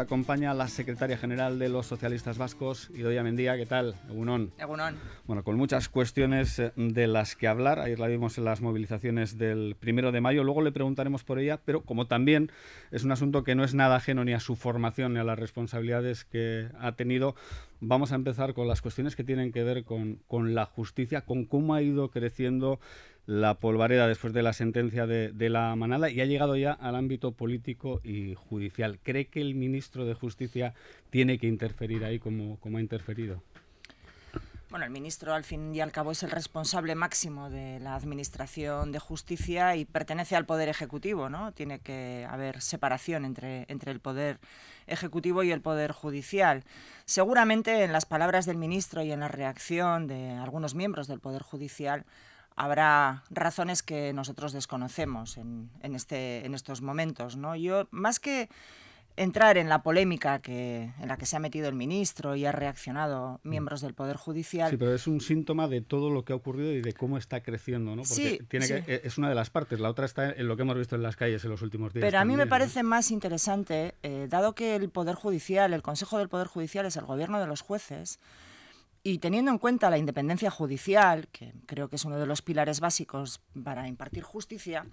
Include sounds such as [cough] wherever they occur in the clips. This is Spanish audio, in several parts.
acompaña a la secretaria general de los socialistas vascos, Idoia Mendía. ¿Qué tal? Egunon. Egunon. Bueno, con muchas cuestiones eh, de las que hablar. Ayer la vimos en las movilizaciones del primero de mayo. Luego le preguntaremos por ella, pero como también es un asunto que no es nada ajeno ni a su formación ni a las responsabilidades que ha tenido, vamos a empezar con las cuestiones que tienen que ver con, con la justicia, con cómo ha ido creciendo la polvareda después de la sentencia de, la manada y ha llegado ya al ámbito político y judicial. ¿Cree que el ministro de Justicia tiene que interferir ahí como, como ha interferido? Bueno, el ministro al fin y al cabo es el responsable máximo de la Administración de Justicia y pertenece al Poder Ejecutivo, ¿no? Tiene que haber separación entre, entre el Poder Ejecutivo y el Poder Judicial. Seguramente en las palabras del ministro y en la reacción de algunos miembros del Poder Judicial habrá razones que nosotros desconocemos en, en, este, en estos momentos. ¿no? Yo, más que entrar en la polémica que, en la que se ha metido el ministro y ha reaccionado mm. miembros del Poder Judicial. Sí, pero es un síntoma de todo lo que ha ocurrido y de cómo está creciendo, ¿no? Porque sí, tiene Que, eh, es una de las partes, la otra está en lo que hemos visto en las calles en los últimos días. Pero a mí me parece más interesante, eh, dado que el Poder Judicial, el Consejo del Poder Judicial es el gobierno de los jueces, y teniendo en cuenta la independencia judicial, que creo que es uno de los pilares básicos para impartir justicia,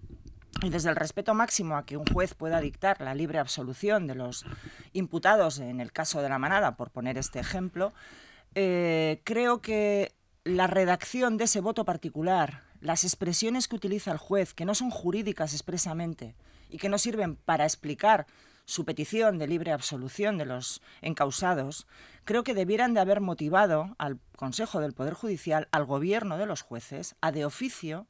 y desde el respeto máximo a que un juez pueda dictar la libre absolución de los imputados en el caso de la manada, por poner este ejemplo, eh, creo que la redacción de ese voto particular, las expresiones que utiliza el juez, que no son jurídicas expresamente y que no sirven para explicar su petición de libre absolución de los encausados, creo que debieran de haber motivado al Consejo del Poder Judicial, al gobierno de los jueces, a de oficio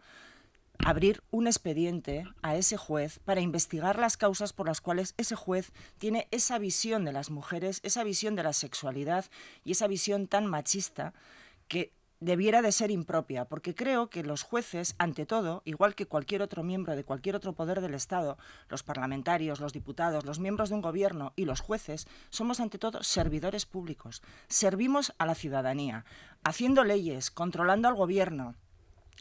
abrir un expediente a ese juez para investigar las causas por las cuales ese juez tiene esa visión de las mujeres, esa visión de la sexualidad y esa visión tan machista que debiera de ser impropia, porque creo que los jueces, ante todo, igual que cualquier otro miembro de cualquier otro poder del Estado, los parlamentarios, los diputados, los miembros de un gobierno y los jueces, somos ante todo servidores públicos. Servimos a la ciudadanía, haciendo leyes, controlando al gobierno,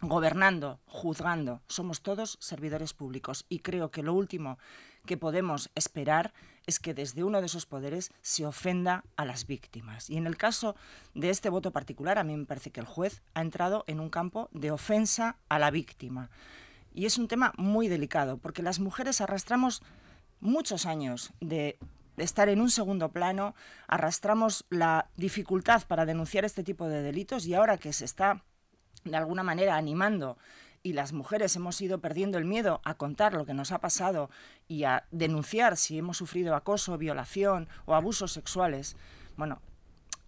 gobernando, juzgando. Somos todos servidores públicos y creo que lo último que podemos esperar es que desde uno de esos poderes se ofenda a las víctimas. Y en el caso de este voto particular, a mí me parece que el juez ha entrado en un campo de ofensa a la víctima. Y es un tema muy delicado, porque las mujeres arrastramos muchos años de estar en un segundo plano, arrastramos la dificultad para denunciar este tipo de delitos y ahora que se está de alguna manera animando y las mujeres hemos ido perdiendo el miedo a contar lo que nos ha pasado y a denunciar si hemos sufrido acoso, violación o abusos sexuales, bueno,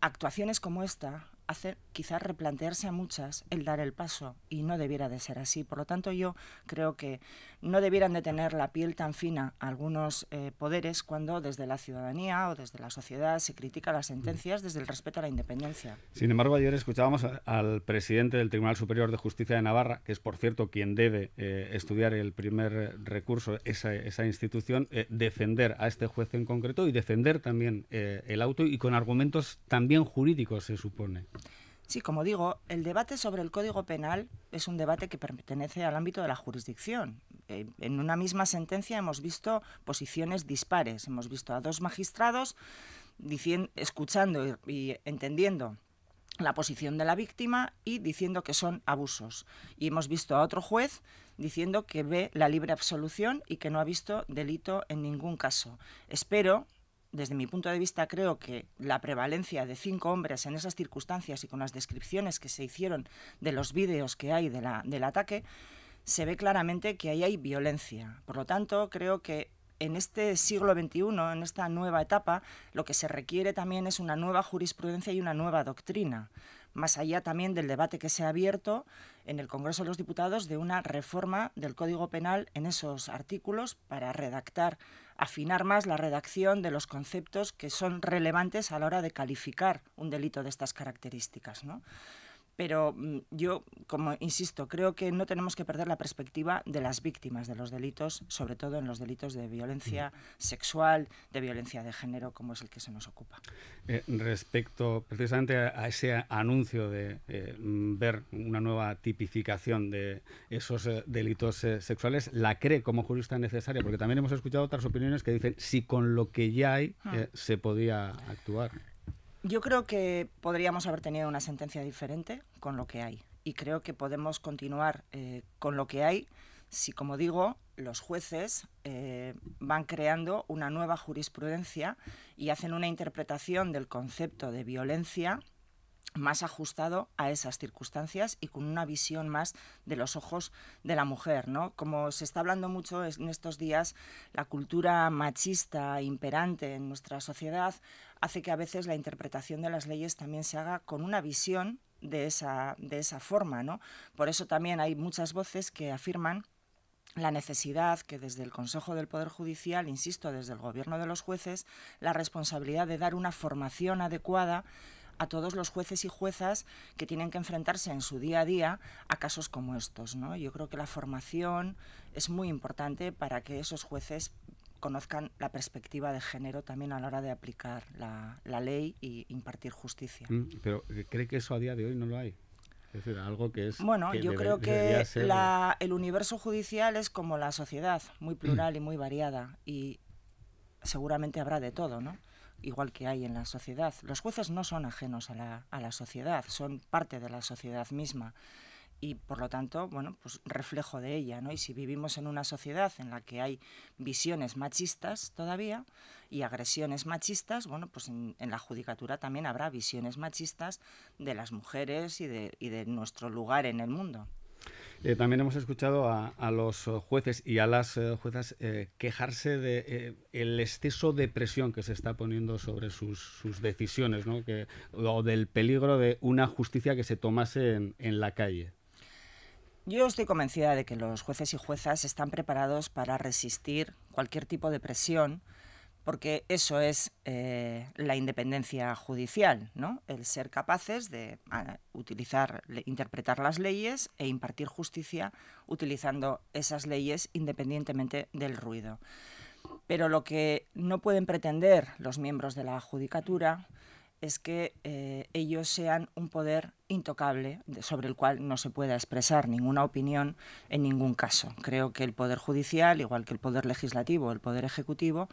actuaciones como esta hacer quizás replantearse a muchas el dar el paso y no debiera de ser así. Por lo tanto, yo creo que no debieran de tener la piel tan fina algunos eh, poderes cuando desde la ciudadanía o desde la sociedad se critica las sentencias desde el respeto a la independencia. Sin embargo, ayer escuchábamos al presidente del Tribunal Superior de Justicia de Navarra, que es por cierto quien debe eh, estudiar el primer eh, recurso, esa, esa institución, defender a este juez en concreto y defender también el auto y con argumentos también jurídicos, se supone. Sí, como digo, el debate sobre el Código Penal es un debate que pertenece al ámbito de la jurisdicción. Eh, en una misma sentencia hemos visto posiciones dispares. Hemos visto a dos magistrados diciendo, escuchando y, y entendiendo la posición de la víctima y diciendo que son abusos. Y hemos visto a otro juez diciendo que ve la libre absolución y que no ha visto delito en ningún caso. Espero desde mi punto de vista, creo que la prevalencia de cinco hombres en esas circunstancias y con las descripciones que se hicieron de los vídeos que hay de la, del ataque, se ve claramente que ahí hay violencia. Por lo tanto, creo que en este siglo XXI, en esta nueva etapa, lo que se requiere también es una nueva jurisprudencia y una nueva doctrina, más allá también del debate que se ha abierto en el Congreso de los Diputados de una reforma del Código Penal en esos artículos para redactar afinar más la redacción de los conceptos que son relevantes a la hora de calificar un delito de estas características. ¿no? Pero mm, yo, como insisto, creo que no tenemos que perder la perspectiva de las víctimas de los delitos, sobre todo en los delitos de violencia mm. sexual, de violencia de género, como es el que se nos ocupa. Eh, respecto precisamente a ese anuncio de eh, mm, ver una nueva tipificación de esos eh, delitos sexuales, ¿la cree como jurista necesaria? Porque también hemos escuchado otras opiniones que dicen si con lo que ya hay ah. se podía actuar. Yo creo que podríamos haber tenido una sentencia diferente con lo que hay y creo que podemos continuar eh, con lo que hay si, como digo, los jueces eh, van creando una nueva jurisprudencia y hacen una interpretación del concepto de violencia más ajustado a esas circunstancias y con una visión más de los ojos de la mujer, ¿no? Como se está hablando mucho en estos días, la cultura machista imperante en nuestra sociedad hace que a veces la interpretación de las leyes también se haga con una visión de esa, de esa forma, ¿no? Por eso también hay muchas voces que afirman la necesidad que desde el Consejo del Poder Judicial, insisto, desde el Gobierno de los jueces, la responsabilidad de dar una formación adecuada a todos los jueces y juezas que tienen que enfrentarse en su día a día a casos como estos. ¿no? Yo creo que la formación es muy importante para que esos jueces conozcan la perspectiva de género también a la hora de aplicar la, ley e impartir justicia. Mm, pero eh, ¿cree que eso a día de hoy no lo hay? Es decir, algo que es... Bueno, yo creo que el universo judicial es como la sociedad, muy plural y muy variada. Y seguramente habrá de todo, ¿no? igual que hay en la sociedad. Los jueces no son ajenos a la, a la sociedad, son parte de la sociedad misma y por lo tanto, bueno, pues reflejo de ella, ¿no? Y si vivimos en una sociedad en la que hay visiones machistas todavía y agresiones machistas, bueno, pues en, la judicatura también habrá visiones machistas de las mujeres y de, y de nuestro lugar en el mundo. Eh, también hemos escuchado a, los eh, jueces y a las eh, juezas quejarse de el exceso de presión que se está poniendo sobre sus, decisiones, ¿no? o del peligro de una justicia que se tomase en la calle. Yo estoy convencida de que los jueces y juezas están preparados para resistir cualquier tipo de presión porque eso es eh, la independencia judicial, el ser capaces de ah, utilizar, interpretar las leyes e impartir justicia utilizando esas leyes independientemente del ruido. Pero lo que no pueden pretender los miembros de la judicatura es que eh, ellos sean un poder intocable sobre el cual no se pueda expresar ninguna opinión en ningún caso. Creo que el Poder Judicial, igual que el Poder Legislativo, el Poder Ejecutivo,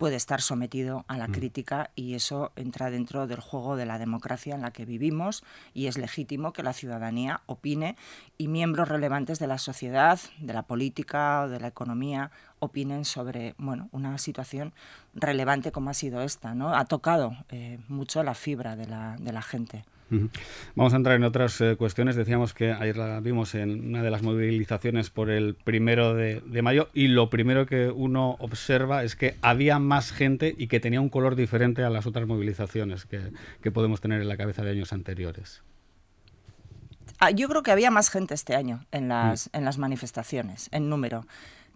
puede estar sometido a la mm. crítica y eso entra dentro del juego de la democracia en la que vivimos y es legítimo que la ciudadanía opine y miembros relevantes de la sociedad, de la política o de la economía opinen sobre bueno, una situación relevante como ha sido esta. ¿no? Ha tocado eh, mucho la fibra de la gente. Vamos a entrar en otras eh, cuestiones. Decíamos que ayer la vimos en una de las movilizaciones por el primero de, mayo y lo primero que uno observa es que había más gente y que tenía un color diferente a las otras movilizaciones que, podemos tener en la cabeza de años anteriores. Ah, yo creo que había más gente este año en las, mm. en las manifestaciones, en número.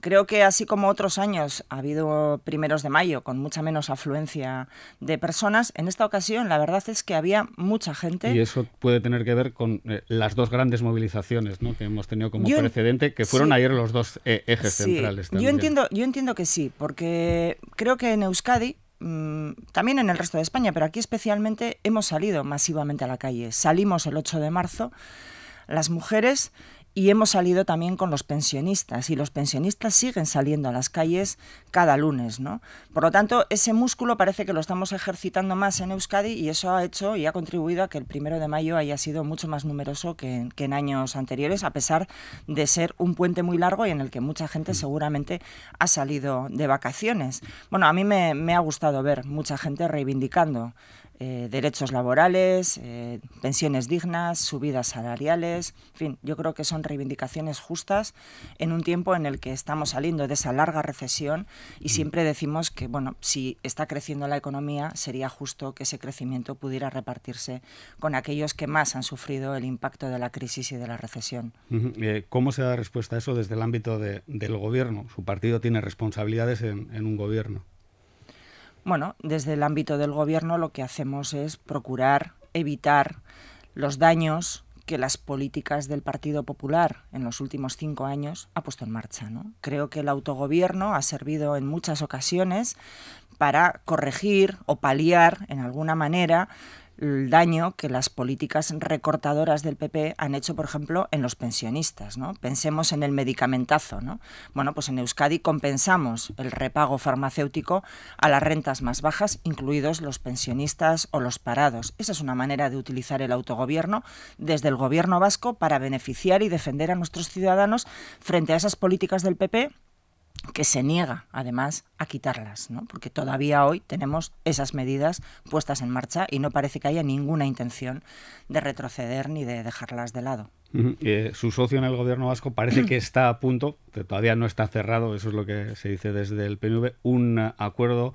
Creo que así como otros años ha habido primeros de mayo con mucha menos afluencia de personas, en esta ocasión la verdad es que había mucha gente. Y eso puede tener que ver con eh, las dos grandes movilizaciones que hemos tenido como precedente, que fueron ayer los dos eh, ejes centrales. Yo entiendo, yo entiendo que sí, porque creo que en Euskadi mm, también en el resto de España, pero aquí especialmente hemos salido masivamente a la calle. Salimos el 8 de marzo, las mujeres y hemos salido también con los pensionistas y los pensionistas siguen saliendo a las calles cada lunes, ¿no? Por lo tanto, ese músculo parece que lo estamos ejercitando más en Euskadi y eso ha hecho y ha contribuido a que el primero de mayo haya sido mucho más numeroso que, en años anteriores, a pesar de ser un puente muy largo y en el que mucha gente mm. seguramente ha salido de vacaciones. Bueno, a mí me ha gustado ver mucha gente reivindicando eh, derechos laborales, eh, pensiones dignas, subidas salariales, en fin, yo creo que son reivindicaciones justas en un tiempo en el que estamos saliendo de esa larga recesión y mm. siempre decimos que, bueno, si está creciendo la economía, sería justo que ese crecimiento pudiera repartirse con aquellos que más han sufrido el impacto de la crisis y de la recesión. Eh, ¿Cómo se da respuesta a eso desde el ámbito del gobierno? Su partido tiene responsabilidades en un gobierno. Bueno, desde el ámbito del gobierno lo que hacemos es procurar evitar los daños que las políticas del Partido Popular en los últimos cinco años ha puesto en marcha. ¿no? Creo que el autogobierno ha servido en muchas ocasiones para corregir o paliar en alguna manera el daño que las políticas recortadoras del PP han hecho, por ejemplo, en los pensionistas. ¿no? Pensemos en el medicamentazo. ¿no? Bueno, pues en Euskadi compensamos el repago farmacéutico a las rentas más bajas, incluidos los pensionistas o los parados. Esa es una manera de utilizar el autogobierno desde el gobierno vasco para beneficiar y defender a nuestros ciudadanos frente a esas políticas del PP que se niega además a quitarlas, ¿no? porque todavía hoy tenemos esas medidas puestas en marcha y no parece que haya ninguna intención de retroceder ni de dejarlas de lado. Eh, su socio en el gobierno vasco parece que está a punto, que todavía no está cerrado, eso es lo que se dice desde el PNV, un acuerdo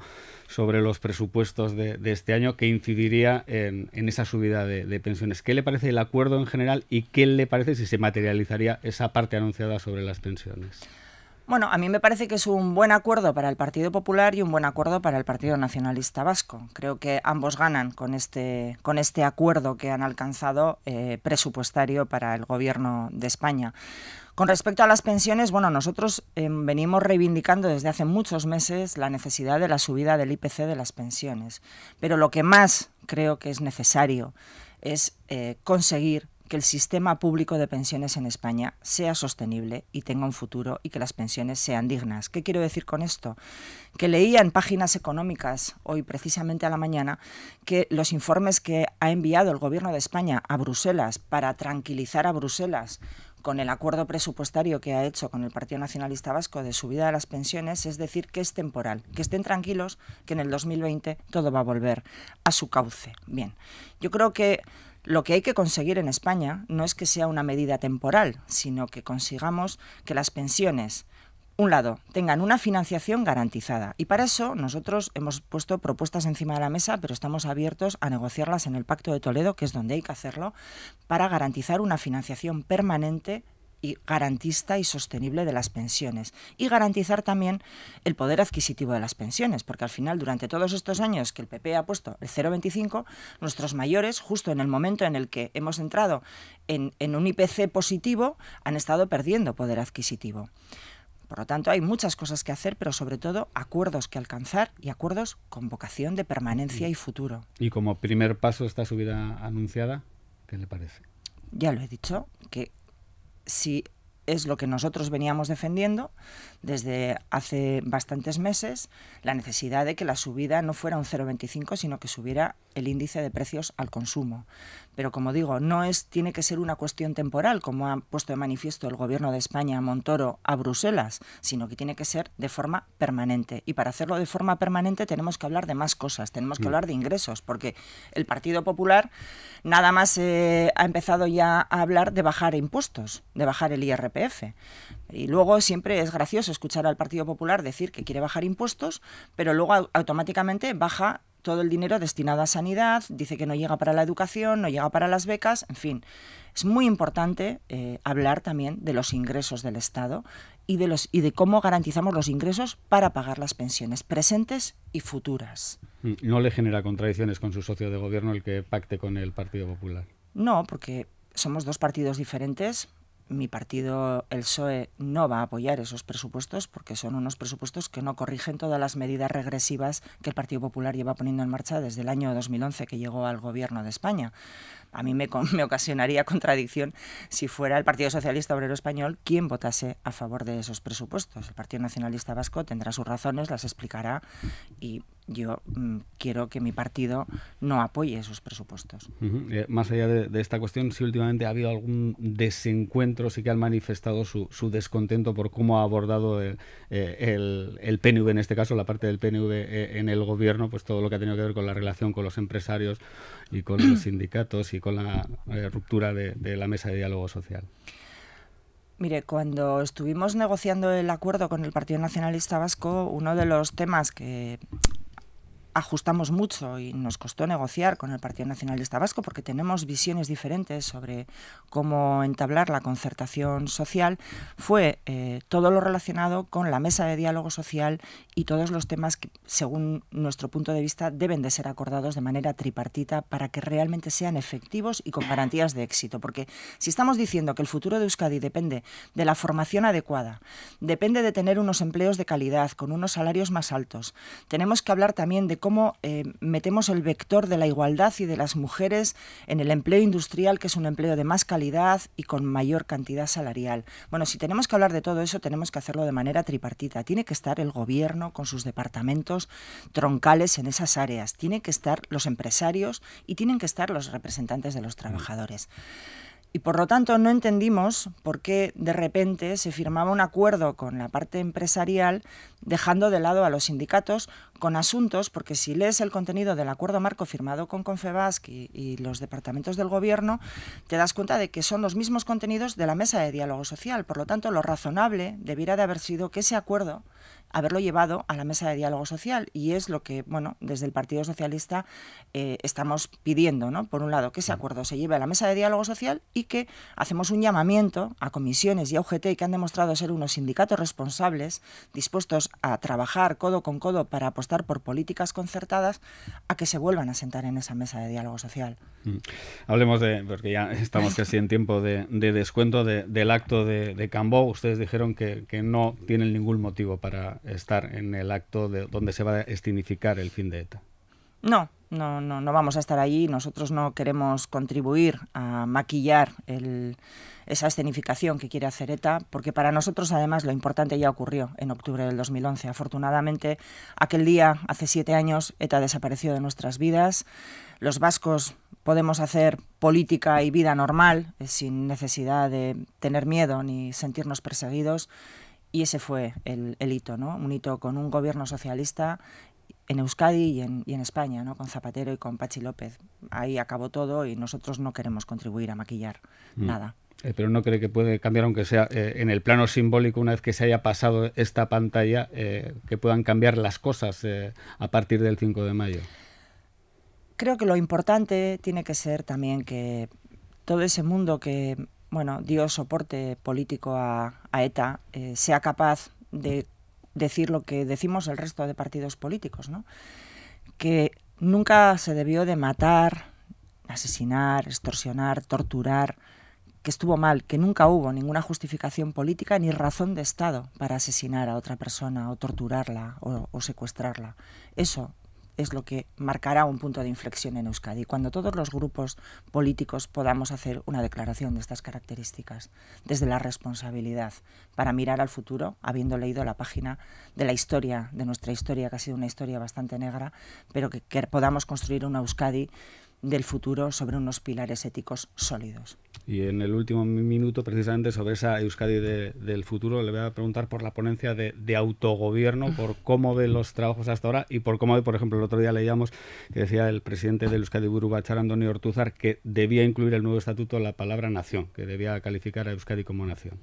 sobre los presupuestos de, este año que incidiría en, esa subida de, pensiones. ¿Qué le parece el acuerdo en general y qué le parece si se materializaría esa parte anunciada sobre las pensiones? Bueno, a mí me parece que es un buen acuerdo para el Partido Popular y un buen acuerdo para el Partido Nacionalista Vasco. Creo que ambos ganan con este, con este acuerdo que han alcanzado eh, presupuestario para el Gobierno de España. Con respecto a las pensiones, bueno, nosotros eh, venimos reivindicando desde hace muchos meses la necesidad de la subida del IPC de las pensiones. Pero lo que más creo que es necesario es eh, conseguir que el sistema público de pensiones en España sea sostenible y tenga un futuro y que las pensiones sean dignas. ¿Qué quiero decir con esto? Que leía en páginas económicas hoy precisamente a la mañana que los informes que ha enviado el Gobierno de España a Bruselas para tranquilizar a Bruselas con el acuerdo presupuestario que ha hecho con el Partido Nacionalista Vasco de subida de las pensiones, es decir, que es temporal, que estén tranquilos, que en el 2020 todo va a volver a su cauce. Bien, yo creo que lo que hay que conseguir en España no es que sea una medida temporal, sino que consigamos que las pensiones, un lado, tengan una financiación garantizada. Y para eso nosotros hemos puesto propuestas encima de la mesa, pero estamos abiertos a negociarlas en el Pacto de Toledo, que es donde hay que hacerlo, para garantizar una financiación permanente y garantista y sostenible de las pensiones y garantizar también el poder adquisitivo de las pensiones, porque al final durante todos estos años que el PP ha puesto el 0,25, nuestros mayores, justo en el momento en el que hemos entrado en, un IPC positivo, han estado perdiendo poder adquisitivo. Por lo tanto, hay muchas cosas que hacer, pero sobre todo acuerdos que alcanzar y acuerdos con vocación de permanencia mm. y futuro. ¿Y como primer paso esta subida anunciada? ¿Qué le parece? Ya lo he dicho, que si es lo que nosotros veníamos defendiendo desde hace bastantes meses, la necesidad de que la subida no fuera un 0,25, sino que subiera el índice de precios al consumo. Pero como digo, no es, tiene que ser una cuestión temporal, como ha puesto de manifiesto el Gobierno de España a Montoro a Bruselas, sino que tiene que ser de forma permanente. Y para hacerlo de forma permanente tenemos que hablar de más cosas, tenemos que mm. hablar de ingresos, porque el Partido Popular nada más eh, ha empezado ya a hablar de bajar impuestos, de bajar el IRP y luego siempre es gracioso escuchar al Partido Popular decir que quiere bajar impuestos, pero luego automáticamente baja todo el dinero destinado a sanidad, dice que no llega para la educación, no llega para las becas, en fin. Es muy importante eh, hablar también de los ingresos del Estado y de, los, y de cómo garantizamos los ingresos para pagar las pensiones presentes y futuras. ¿No le genera contradicciones con su socio de gobierno el que pacte con el Partido Popular? No, porque somos dos partidos diferentes, mi partido, el PSOE, no va a apoyar esos presupuestos porque son unos presupuestos que no corrigen todas las medidas regresivas que el Partido Popular lleva poniendo en marcha desde el año 2011 que llegó al gobierno de España. A mí me, [laughs] me ocasionaría contradicción si fuera el Partido Socialista Obrero Español quien votase a favor de esos presupuestos. El Partido Nacionalista Vasco tendrá sus razones, las explicará y yo mm, quiero que mi partido no apoye esos presupuestos. Eh, más allá de, esta cuestión, si últimamente ha habido algún desencuentro, sí que han manifestado su, descontento por cómo ha abordado el, eh, el, PNV, en este caso, la parte del PNV eh, en el gobierno, pues todo lo que ha tenido que ver con la relación con los empresarios y con los [clears throat] sindicatos y con la ruptura de la mesa de diálogo social. Mire, cuando estuvimos negociando el acuerdo con el Partido Nacionalista Vasco, uno de los temas que ajustamos mucho y nos costó negociar con el Partido Nacional de Estabasco porque tenemos visiones diferentes sobre cómo entablar la concertación social, fue eh, todo lo relacionado con la mesa de diálogo social y todos los temas que, según nuestro punto de vista, deben de ser acordados de manera tripartita para que realmente sean efectivos y con garantías de éxito. Porque si estamos diciendo que el futuro de Euskadi depende de la formación adecuada, depende de tener unos empleos de calidad, con unos salarios más altos, tenemos que hablar también de cómo eh, metemos el vector de la igualdad y de las mujeres en el empleo industrial, que es un empleo de más calidad y con mayor cantidad salarial. Bueno, si tenemos que hablar de todo eso, tenemos que hacerlo de manera tripartita. Tiene que estar el gobierno con sus departamentos troncales en esas áreas. Tienen que estar los empresarios y tienen que estar los representantes de los mm. trabajadores y por lo tanto no entendimos por qué de repente se firmaba un acuerdo con la parte empresarial dejando de lado a los sindicatos con asuntos, porque si lees el contenido del acuerdo marco firmado con Confebask y, y los departamentos del gobierno, te das cuenta de que son los mismos contenidos de la mesa de diálogo social. Por lo tanto, lo razonable debiera de haber sido que ese acuerdo haberlo llevado a la mesa de diálogo social. Y es lo que, bueno, desde el Partido Socialista eh, estamos pidiendo, ¿no? Por un lado, que ese acuerdo se lleve a la mesa de diálogo social y que hacemos un llamamiento a comisiones y a UGT que han demostrado ser unos sindicatos responsables, dispuestos a trabajar codo con codo para apostar por políticas concertadas, a que se vuelvan a sentar en esa mesa de diálogo social. Mm. Hablemos de, porque ya estamos casi en tiempo de, descuento del acto de, Cambó. Ustedes dijeron que, no tienen ningún motivo para estar en el acto de, donde se va a Estimificar el fin de ETA. No, no, no, no vamos a estar allí. Nosotros no queremos contribuir a maquillar esa escenificación que quiere hacer ETA, porque para nosotros además lo importante ya ocurrió en octubre del 2011. Afortunadamente, aquel día, hace siete años, ETA desapareció de nuestras vidas. Los vascos podemos hacer política y vida normal, eh, sin necesidad de tener miedo ni sentirnos perseguidos. Y ese fue el, el hito, ¿no? Un hito con un gobierno socialista en Euskadi y en, España, ¿no? con Zapatero y con Pachi López. Ahí acabó todo y nosotros no queremos contribuir a maquillar mm. nada. Eh, pero no cree que puede cambiar, aunque sea eh, en el plano simbólico, una vez que se haya pasado esta pantalla, eh, que puedan cambiar las cosas a partir del 5 de mayo. Creo que lo importante tiene que ser también que todo ese mundo que bueno dio soporte político a ETA sea capaz de decir lo que decimos el resto de partidos políticos, ¿no? que nunca se debió de matar, asesinar, extorsionar, torturar, que estuvo mal, que nunca hubo ninguna justificación política ni razón de Estado para asesinar a otra persona o torturarla o, o secuestrarla. Eso es lo que marcará un punto de inflexión en Euskadi, cuando todos los grupos políticos podamos hacer una declaración de estas características, desde la responsabilidad, para mirar al futuro, habiendo leído la página de la historia, de nuestra historia, que ha sido una historia bastante negra, pero que, podamos construir una Euskadi del futuro sobre unos pilares éticos sólidos. Y en el último minuto, precisamente sobre esa Euskadi del futuro, le voy a preguntar por la ponencia de, autogobierno, [laughs] por cómo ve los trabajos hasta ahora y por cómo ve, por ejemplo, el otro día leíamos que decía el presidente del Euskadi Buru Bachar, Antonio Ortuzar, que debía incluir el nuevo estatuto la palabra nación, que debía calificar a Euskadi como nación.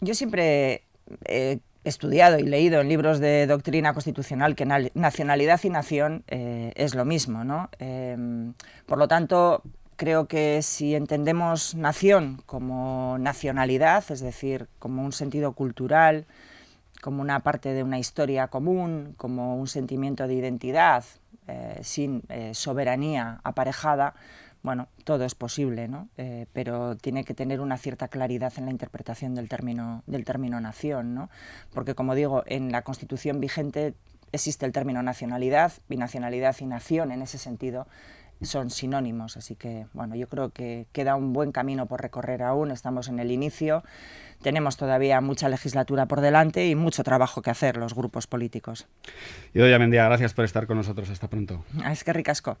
Yo siempre he estudiado y leído en libros de doctrina constitucional que nacionalidad y nación eh, es lo mismo, ¿no? Em, por lo tanto, Creo que si entendemos nación como nacionalidad, es decir, como un sentido cultural, como una parte de una historia común, como un sentimiento de identidad eh, sin eh, soberanía aparejada, bueno, todo es posible, ¿no? Eh, pero tiene que tener una cierta claridad en la interpretación del término, del término nación, ¿no? porque como digo, en la Constitución vigente existe el término nacionalidad, binacionalidad y nación en ese sentido son sinónimos. Así que, bueno, yo creo que queda un buen camino por recorrer aún, estamos en el inicio, tenemos todavía mucha legislatura por delante y mucho trabajo que hacer los grupos políticos. Y a Mendía, gracias por estar con nosotros. Hasta pronto. Ah, es que ricasco.